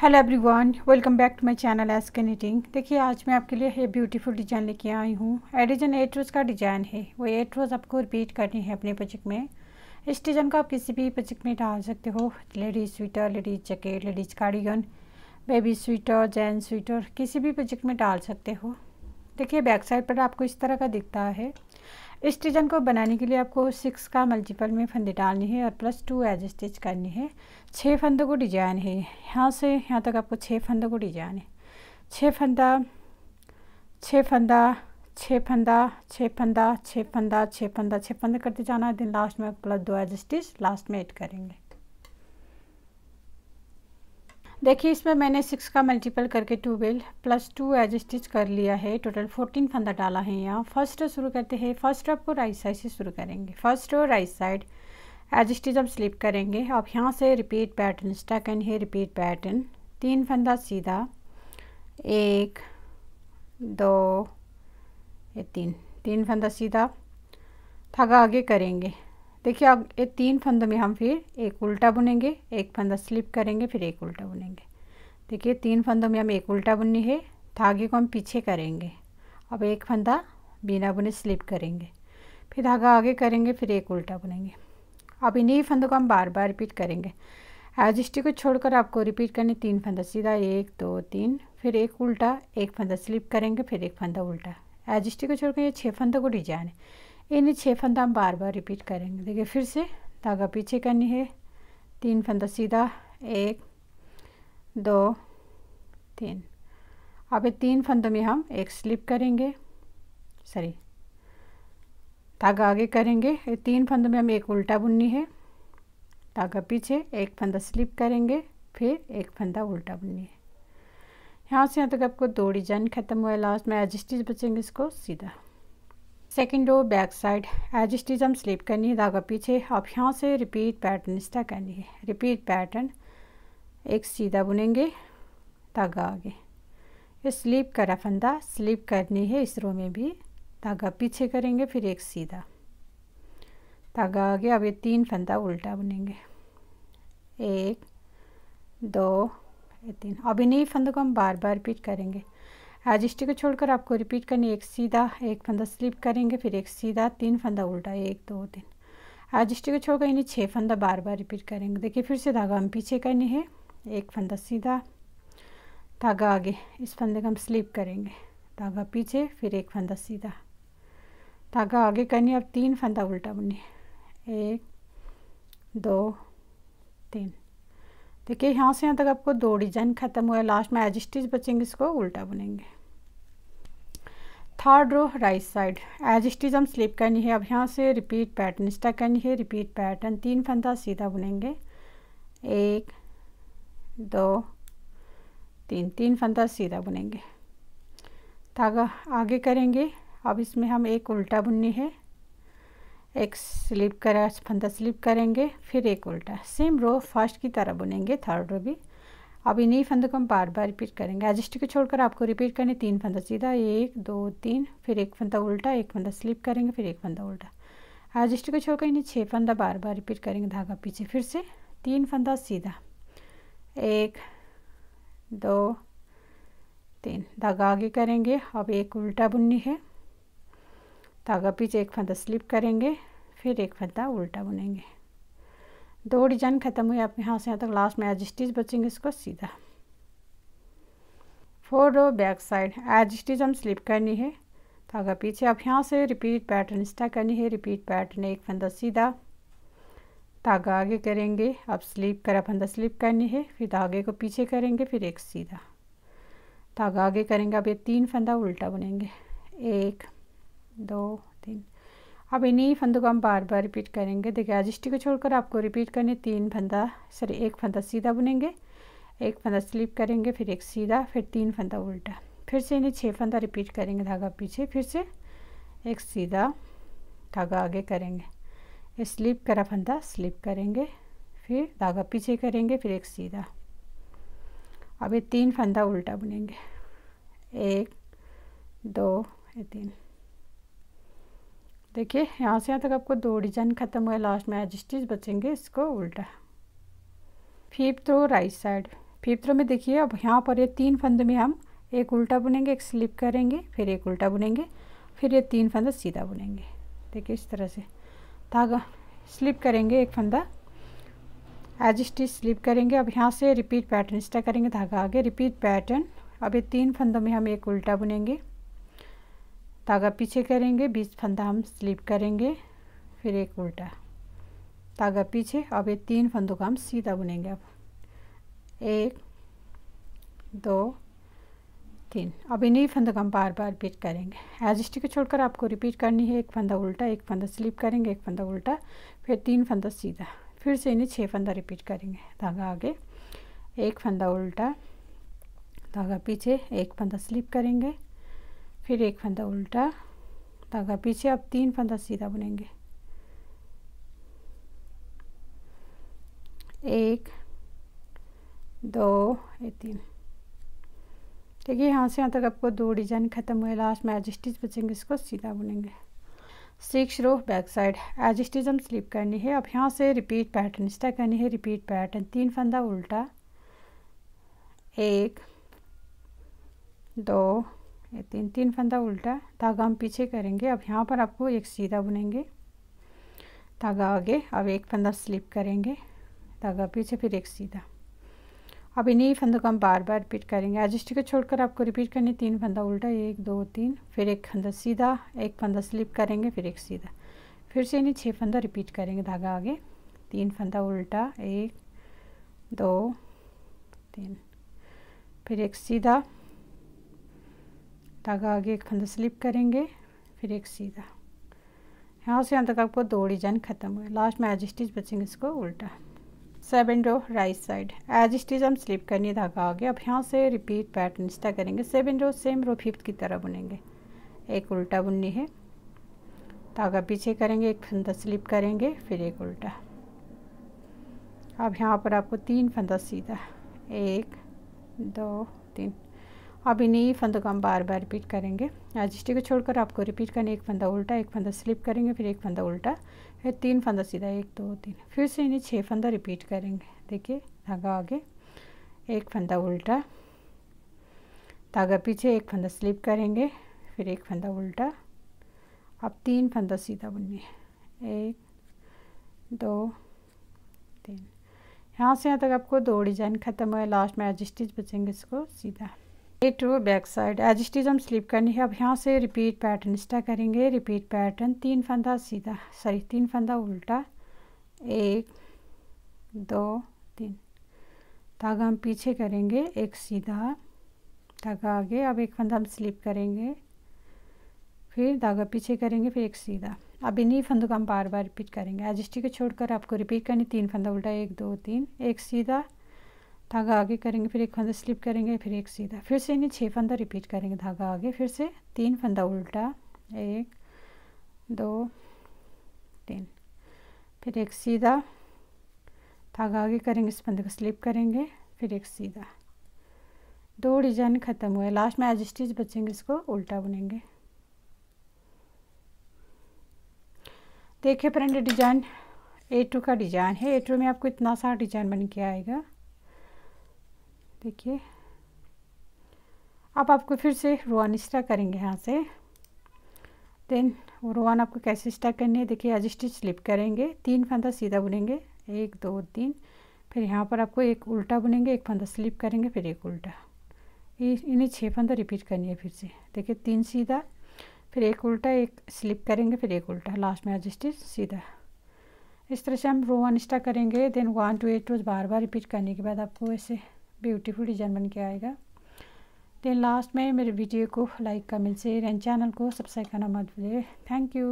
hello everyone welcome back to my channel S K knitting देखिए आज मैं आपके लिए है ब्यूटीफुल डिजाइन लेके आई हूँ एडिजन एट रोज़ का डिजाइन है वो एट रोज़ आपको रिपीट करनी है अपने प्रोजेक्ट में इस डिजाइन को आप किसी भी प्रोजेक्ट में डाल सकते हो ladies sweater ladies jacket ladies cardigan baby sweater gents sweater किसी भी प्रोजेक्ट में डाल सकते हो देखिए बैक साइड पर आपको इस तरह का दिखता है इस डिजाइन को बनाने के लिए आपको सिक्स का मल्टीपल में फंदे डालने हैं और प्लस टू एज स्टिच करनी है छः फंदों को डिजाइन है यहाँ से यहाँ तक आपको छः फंदों को डिजाइन है छः फंदा छः फंदा छः फंदा छः फंदा छः फंदा छः फंदा छः फंदा करते जाना है दिन लास्ट में प्लस दो एज स्टिच लास्ट में एड करेंगे देखिए इसमें मैंने सिक्स का मल्टीपल करके twelve plus two edge stitch कर लिया है टोटल फोर्टीन फंदा डाला है यहाँ फर्स्ट रो शुरू करते हैं फर्स्ट रो आपको राइट साइड से शुरू करेंगे first row right side edge stitch हम स्लिप करेंगे अब यहाँ से रिपीट पैटर्न स्टक एंड है रिपीट पैटर्न तीन फंदा सीधा एक दो ये तीन तीन फंदा सीधा धागा आगे करेंगे देखिए अब ये तीन फंदों में हम फिर एक उल्टा बुनेंगे एक फंदा स्लिप करेंगे फिर एक उल्टा बुनेंगे देखिए तीन फंदों में हम एक उल्टा बुननी है धागे को हम पीछे करेंगे अब एक फंदा बिना बुने स्लिप करेंगे फिर धागा आगे करेंगे फिर एक उल्टा बुनेंगे अब इन्हीं फंदों को हम बार बार रिपीट करेंगे एज स्टिक को छोड़कर आपको रिपीट करनी तीन फंदा सीधा एक दो तीन फिर एक उल्टा एक फंदा स्लिप करेंगे फिर एक फंदा उल्टा एज स्टिक को छोड़कर ये छः फंदों को डिजाइन है इन्हें छः फंदा हम बार बार रिपीट करेंगे देखिए फिर से धागा पीछे करनी है तीन फंदा सीधा एक दो तीन अब ये तीन फंदों में हम एक स्लिप करेंगे सॉरी धागा आगे करेंगे ये तीन फंदों में हम एक उल्टा बुननी है धागा पीछे एक फंदा स्लिप करेंगे फिर एक फंदा उल्टा बुननी है यहाँ से यहाँ तक आपको दो डिजाइन ख़त्म हुआ है लास्ट में एडजस्टिज बचेंगे इसको सीधा second row back side edge हम स्लिप करनी है धागा पीछे अब यहाँ से रिपीट पैटर्न तरह करनी है रिपीट पैटर्न एक सीधा बुनेंगे धागा आगे ये स्लिप करा फंदा स्लिप करनी है इस रो में भी धागा पीछे करेंगे फिर एक सीधा धागा आगे अब ये तीन फंदा उल्टा बुनेंगे एक दो तीन अभी नहीं फंदों को हम बार बार रिपीट करेंगे रजिस्ट्री को छोड़कर आपको रिपीट करनी एक सीधा एक फंदा स्लिप करेंगे फिर एक सीधा तीन फंदा उल्टा एक दो तीन रजिस्ट्री को छोड़कर इन्हें छः फंदा बार बार रिपीट करेंगे देखिए फिर से धागा हम पीछे करनी है एक फंदा सीधा धागा आगे इस फंदे का हम स्लिप करेंगे धागा पीछे फिर एक फंदा सीधा धागा आगे करनी अब तीन फंदा उल्टा बुनी एक दो तीन देखिए तो यहाँ से यहाँ तक आपको दो डिजाइन खत्म हुआ है लास्ट में एज स्टिच बचेंगे इसको उल्टा बुनेंगे third row right side edge stitch हम स्लिप करनी है अब यहाँ से रिपीट पैटर्न स्टा करनी है रिपीट पैटर्न तीन फंदा सीधा बुनेंगे एक दो तीन तीन फंदा सीधा बुनेंगे धागा आगे करेंगे अब इसमें हम एक उल्टा बुननी है एक स्लिप करा फंदा स्लिप करेंगे फिर एक उल्टा सेम रो फर्स्ट की तरह बुनेंगे थर्ड रो भी अब इन्हीं फंदों को हम बार बार रिपीट करेंगे एडजस्ट को छोड़कर आपको रिपीट करने तीन फंदा सीधा एक दो तीन फिर एक फंदा उल्टा एक फंदा स्लिप करेंगे फिर एक फंदा उल्टा एडजस्ट को छोड़कर इन्हें छः फंदा बार बार रिपीट करेंगे धागा पीछे फिर से तीन फंदा सीधा एक दो तीन धागा आगे करेंगे अब एक उल्टा बुननी है धागा पीछे एक फंदा स्लिप करेंगे फिर एक फंदा उल्टा बुनेंगे दो डिजाइन ख़त्म हुए आप यहाँ से यहाँ तक लास्ट में एज स्टिच बचेंगे इसको सीधा four row back side edge stitch हम स्लिप करनी है धागा पीछे अब यहाँ से रिपीट पैटर्न स्टा करनी है रिपीट पैटर्न एक फंदा सीधा धागा आगे करेंगे अब स्लिप करा फंदा स्लिप करनी है फिर धागे को पीछे करेंगे फिर एक सीधा धागा आगे करेंगे अब ये तीन फंदा उल्टा बुनेंगे एक दो तीन अब इन्हीं फंदों को हम बार बार रिपीट करेंगे देखिए रजिस्ट्री को छोड़कर आपको रिपीट करने तीन फंदा सॉरी एक फंदा सीधा बुनेंगे एक फंदा स्लिप करेंगे फिर एक सीधा फिर तीन फंदा उल्टा फिर से इन्हें छः फंदा रिपीट करेंगे धागा पीछे फिर से एक सीधा धागा आगे करेंगे स्लिप करा फंदा स्लिप करेंगे फिर धागा पीछे करेंगे फिर एक सीधा अब ये तीन फंदा उल्टा बुनेंगे एक दो तीन देखिए यहाँ से यहाँ तक आपको दो डिजाइन खत्म हुआ लास्ट में एडजस्टिज बचेंगे इसको उल्टा fifth row right side fifth row में देखिए अब यहाँ पर ये तीन फंद में हम एक उल्टा बुनेंगे एक स्लिप करेंगे फिर एक उल्टा बुनेंगे फिर ये तीन फंदा सीधा बुनेंगे देखिए इस तरह से धागा तो स्लिप करेंगे एक फंदा एडजस्टिज स्लिप करेंगे अब यहाँ से रिपीट पैटर्न स्टा करेंगे धागा तो आगे रिपीट पैटर्न अब ये तीन फंदों में हम एक उल्टा बुनेंगे धागा पीछे करेंगे बीच फंदा हम स्लिप करेंगे फिर एक उल्टा धागा पीछे अब ये तीन फंदों का हम सीधा बुनेंगे अब एक दो तीन अब इन्हीं फंदों का हम बार बार रिपीट करेंगे एज स्टिक छोड़कर आपको रिपीट करनी है एक फंदा उल्टा एक फंदा स्लिप करेंगे एक फंदा उल्टा फिर तीन फंदा सीधा फिर से इन्हें छः फंदा रिपीट करेंगे धागा आगे एक फंदा उल्टा धागा पीछे एक फंदा स्लिप करेंगे फिर एक फंदा उल्टा धागा पीछे अब तीन फंदा सीधा बुनेंगे एक दो ये तीन ठीक है यहाँ से यहाँ तक आपको दो डिजाइन खत्म हुए लास्ट में एज स्टिच बचेंगे इसको सीधा बुनेंगे six row back side edge stitch हम स्लिप करनी है अब यहाँ से रिपीट पैटर्न स्टा करनी है रिपीट पैटर्न तीन फंदा उल्टा एक दो ये तीन तीन फंदा उल्टा धागा हम पीछे करेंगे अब यहाँ पर आपको एक सीधा बुनेंगे धागा आगे अब एक फंदा स्लिप करेंगे धागा पीछे फिर एक सीधा अब इन्हीं फंदों को हम बार बार रिपीट करेंगे एडजस्ट को छोड़कर आपको रिपीट करनी तीन फंदा उल्टा एक दो तीन फिर एक फंदा सीधा एक फंदा स्लिप करेंगे फिर एक सीधा फिर से इन्हें छः फंदा रिपीट करेंगे धागा आगे तीन फंदा उल्टा एक दो तीन फिर एक सीधा धागा आगे एक फंदा स्लिप करेंगे फिर एक सीधा यहाँ से यहाँ तक आपको दो डिजाइन खत्म हुए लास्ट में एज स्टिच बचेंगे इसको उल्टा seven row right side edge stitch हम स्लिप करनी है धागा आगे अब यहाँ से रिपीट पैटर्न इस्टा करेंगे seven row same row fifth की तरह बुनेंगे एक उल्टा बुननी है धागा पीछे करेंगे एक फंदा स्लिप करेंगे फिर एक उल्टा अब यहाँ पर आपको तीन फंदा सीधा एक दो तीन अब इन्हीं फंदों को हम बार बार रिपीट करेंगे रजिस्ट्री को छोड़कर आपको रिपीट करने एक फंदा उल्टा एक फंदा स्लिप करेंगे फिर एक फंदा उल्टा फिर तीन फंदा सीधा एक दो तीन फिर से इन्हें छः फंदा रिपीट करेंगे देखिए धागा आगे एक फंदा उल्टा धागा पीछे एक फंदा स्लिप करेंगे फिर एक फंदा उल्टा अब तीन फंदा सीधा बुनिए एक दो तीन यहाँ से यहाँ तक आपको दो डिजाइन ख़त्म हुआ लास्ट में एज बचेंगे इसको सीधा टू बैक साइड हम स्लिप करनी है अब यहाँ से रिपीट पैटर्न स्टा करेंगे रिपीट पैटर्न तीन फंदा सीधा सॉरी तीन फंदा उल्टा एक दो तीन धागा हम पीछे करेंगे एक सीधा धागा आगे अब एक फंदा हम स्लिप करेंगे फिर धागा पीछे करेंगे फिर एक सीधा अब इन्हीं फंदों का हम बार बार रिपीट करेंगे एजिस्टी को छोड़कर आपको रिपीट करनी तीन फंदा उल्टा एक दो तीन एक सीधा धागा आगे करेंगे फिर एक फंदा स्लिप करेंगे फिर एक सीधा फिर से इन्हें छः फंदा रिपीट करेंगे धागा आगे फिर से तीन फंदा उल्टा एक दो तीन फिर एक सीधा धागा आगे करेंगे इस फंदे को स्लिप करेंगे फिर एक सीधा दो डिजाइन ख़त्म हुए लास्ट में एज स्टिच बचेंगे इसको उल्टा बुनेंगे देखिए फ्रेंड डिजाइन ए टू का डिजाइन है ए टू में आपको इतना सारा डिजाइन बन के आएगा देखिए अब आपको फिर से रोहन स्टा करेंगे यहाँ से देन वो रोहन आपको कैसे स्टा करनी है देखिए आज स्टिच स्लिप करेंगे तीन फंदा सीधा बुनेंगे एक दो तीन फिर यहाँ पर आपको एक उल्टा बुनेंगे एक फंदा स्लिप करेंगे फिर एक उल्टा इन्हें छः फंदा रिपीट करनी है फिर से देखिए तीन सीधा फिर एक उल्टा एक स्लिप करेंगे फिर एक उल्टा लास्ट में आज स्टिच सीधा इस तरह से हम रो स्टा करेंगे then one two eight rows बार बार रिपीट करने के बाद आपको ऐसे ब्यूटीफुल डिजाइन बन के आएगा देन लास्ट में मेरे वीडियो को like comment share and channel को सब्सक्राइब करना मत भूलिए थैंक यू